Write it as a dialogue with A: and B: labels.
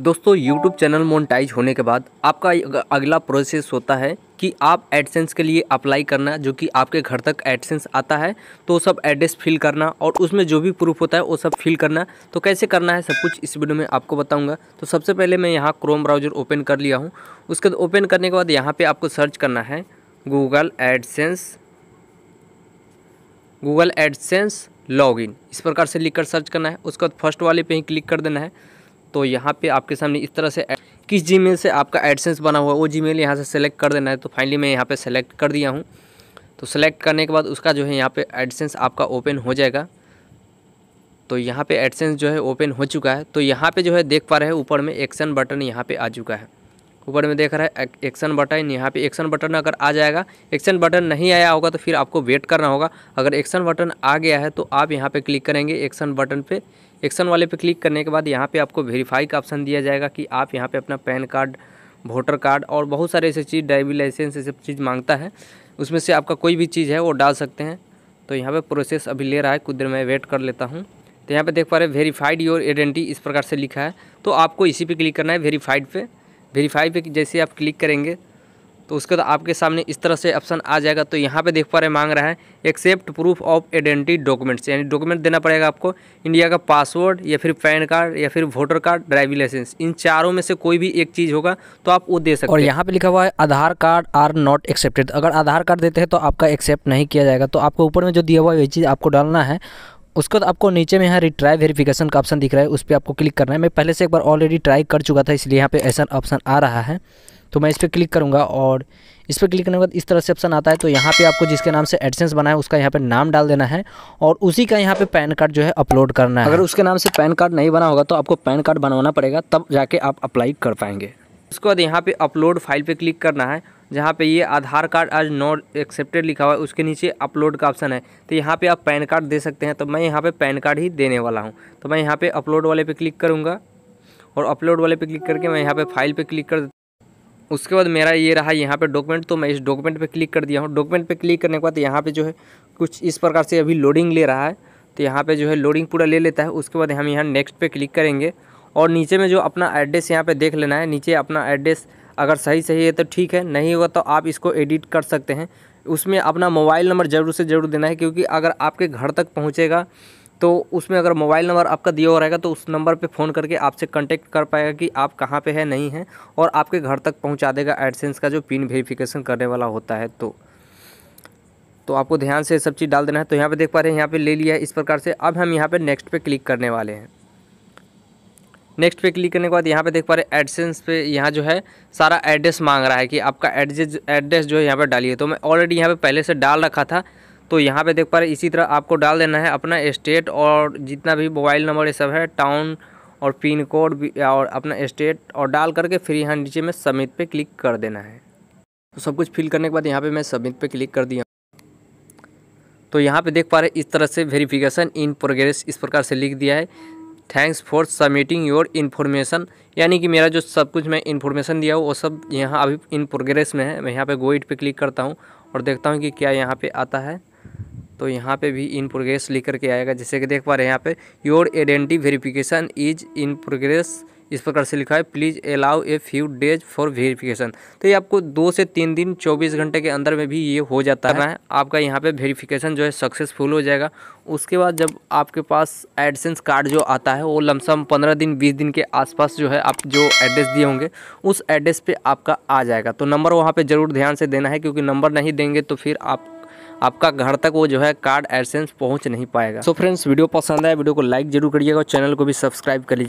A: दोस्तों YouTube channel monetise होने के बाद आपका अगला प्रोसेस होता है कि आप एडसेंस के लिए अप्लाई करना जो कि आपके घर तक एडसेंस आता है तो सब एड्रेस फिल करना और उसमें जो भी प्रूफ होता है वो सब फिल करना तो कैसे करना है सब कुछ इस वीडियो में आपको बताऊंगा तो सबसे पहले मैं यहाँ क्रोम ब्राउजर ओपन कर लिया हूँ उसके बाद ओपन करने के बाद यहाँ पर आपको सर्च करना है Google AdSense Google AdSense log इस प्रकार से लिख कर सर्च करना है उसके बाद फर्स्ट वाले पर ही क्लिक कर देना है तो यहाँ पे आपके सामने इस तरह से किस जीमेल से आपका एडसेंस बना हुआ है वो जीमेल यहाँ से सेलेक्ट कर देना है तो फाइनली मैं यहाँ पे सेलेक्ट कर दिया हूँ तो सेलेक्ट करने के बाद उसका जो है यहाँ पे एडसेंस आपका ओपन हो जाएगा तो यहाँ पे एडसेंस जो है ओपन हो चुका है तो यहाँ पे जो है देख पा रहे हैं ऊपर में एक्शन बटन यहाँ पर आ चुका है ऊपर में देख रहा है एक्शन बटन यहाँ पे एक्शन बटन अगर आ जाएगा एक्शन बटन नहीं आया होगा तो फिर आपको वेट करना होगा अगर एक्शन बटन आ गया है तो आप यहाँ पे क्लिक करेंगे एक्शन बटन पे एक्शन वाले पे क्लिक करने के बाद यहाँ पे आपको वेरीफाई का ऑप्शन दिया जाएगा कि आप यहाँ पे अपना पैन कार्ड वोटर कार्ड और बहुत सारे ऐसे चीज़ ड्राइविंग लाइसेंस ये सब चीज़ मांगता है उसमें से आपका कोई भी चीज़ है वो डाल सकते हैं तो यहाँ पर प्रोसेस अभी ले रहा है कुछ देर मैं वेट कर लेता हूँ तो यहाँ पर देख पा रहे वेरीफाइड योर आइडेंटिटी इस प्रकार से लिखा है तो आपको इसी पर क्लिक करना है वेरीफाइड पर वेरीफाई पे जैसे आप क्लिक करेंगे तो उसके बाद आपके सामने इस तरह से ऑप्शन आ जाएगा तो यहाँ पे देख पा रहे मांग रहा है accept proof of identity documents यानी डॉक्यूमेंट देना पड़ेगा आपको इंडिया का पासवर्ड या फिर पैन कार्ड या फिर वोटर कार्ड ड्राइविंग लाइसेंस इन चारों में से कोई भी एक चीज़ होगा तो आप वो दे सकते हैं और यहाँ पर लिखा हुआ है Aadhaar card are not accepted अगर आधार कार्ड देते हैं तो आपका एक्सेप्ट नहीं किया जाएगा तो आपको ऊपर में जो दिया हुआ है वही चीज़ आपको डालना है उसके बाद आपको नीचे में यहाँ रिट्राई वेरिफिकेशन का ऑप्शन दिख रहा है उस पर आपको क्लिक करना है मैं पहले से एक बार ऑलरेडी ट्राई कर चुका था इसलिए यहाँ पे ऐसा ऑप्शन आ रहा है तो मैं इस पर क्लिक करूँगा और इस पर क्लिक करने के बाद इस तरह से ऑप्शन आता है तो यहाँ पे आपको जिसके नाम से एडसेंस बना है उसका यहाँ पे नाम डाल देना है और उसी का यहाँ पे पैन कार्ड जो है अपलोड करना है अगर उसके नाम से पैन कार्ड नहीं बना होगा तो आपको पैन कार्ड बनवाना पड़ेगा तब जाके आप अप्लाई कर पाएंगे उसके बाद यहाँ पे अपलोड फाइल पे क्लिक करना है जहाँ पे ये आधार कार्ड आज नॉट एक्सेप्टेड लिखा हुआ है उसके नीचे अपलोड का ऑप्शन है तो यहाँ पे आप पैन कार्ड दे सकते हैं तो मैं यहाँ पे पैन कार्ड ही देने वाला हूँ तो मैं यहाँ पे अपलोड वाले पे क्लिक करूँगा और अपलोड वाले पे क्लिक करके मैं यहाँ पे फाइल पे क्लिक कर उसके बाद मेरा ये रहा यहाँ पे डॉक्यूमेंट तो मैं इस डॉक्यूमेंट पर क्लिक कर दिया हूँ डॉक्यूमेंट पर क्लिक करने के बाद यहाँ पर जो है कुछ इस प्रकार से अभी लोडिंग ले रहा है तो यहाँ पर जो है लोडिंग पूरा ले लेता है उसके बाद हम यहाँ नेक्स्ट पे क्लिक करेंगे और नीचे में जो अपना एड्रेस यहाँ पे देख लेना है नीचे अपना एड्रेस अगर सही सही है तो ठीक है नहीं होगा तो आप इसको एडिट कर सकते हैं उसमें अपना मोबाइल नंबर ज़रूर से ज़रूर देना है क्योंकि अगर आपके घर तक पहुँचेगा तो उसमें अगर मोबाइल नंबर आपका दिया हुआ रहेगा तो उस नंबर पे फ़ोन करके आपसे कांटेक्ट कर पाएगा कि आप कहाँ पे है नहीं है और आपके घर तक पहुँचा देगा एडसेंस का जो पिन वेरिफिकेशन करने वाला होता है तो तो आपको ध्यान से सब चीज़ डाल देना है तो यहाँ पे देख पा रहे हैं यहाँ पे ले लिया है इस प्रकार से अब हम यहाँ पर नेक्स्ट पर क्लिक करने वाले हैं नेक्स्ट पे क्लिक करने के बाद यहाँ पे देख पा रहे एडसेंस पे यहाँ जो है सारा एड्रेस मांग रहा है कि आपका एड्रेस एड्रेस जो है यहाँ पर डालिए तो मैं ऑलरेडी यहाँ पे पहले से डाल रखा था तो यहाँ पे देख पा रहे इसी तरह आपको डाल देना है अपना स्टेट और जितना भी मोबाइल नंबर ये सब है टाउन और पिन कोड और अपना स्टेट और डाल करके फिर यहाँ नीचे में सबमिट पर क्लिक कर देना है तो सब कुछ फिल करने के बाद यहाँ पर मैं सबमिट पर क्लिक कर दिया तो यहाँ पर देख पा रहे इस तरह से वेरीफिकेशन इन प्रोग्रेस इस प्रकार से लिख दिया है thanks for submitting your information यानी कि मेरा जो सब कुछ मैं इन्फॉर्मेशन दिया हूँ वो सब यहाँ अभी इन प्रोग्रेस में है मैं यहाँ पे गो इट पे क्लिक करता हूँ और देखता हूँ कि क्या यहाँ पे आता है तो यहाँ पे भी इन प्रोग्रेस लिख करके आएगा जैसे कि देख पा रहे हैं यहाँ पे your identity verification is in progress इस प्रकार से लिखा है please allow a few days for verification तो ये आपको दो से तीन दिन चौबीस घंटे के अंदर में भी ये हो जाता है आपका यहाँ पे वेरिफिकेशन जो है सक्सेसफुल हो जाएगा उसके बाद जब आपके पास एडसेंस कार्ड जो आता है वो लमसम पंद्रह दिन बीस दिन के आसपास जो है आप जो एड्रेस दिए होंगे उस एड्रेस पर आपका आ जाएगा तो नंबर वहाँ पर ज़रूर ध्यान से देना है क्योंकि नंबर नहीं देंगे तो फिर आप आपका घर तक वो जो है कार्ड एडसेंस पहुंच नहीं पाएगा सो so फ्रेंड्स वीडियो पसंद आया वीडियो को लाइक जरूर करिएगा और चैनल को भी सब्सक्राइब कर लीजिए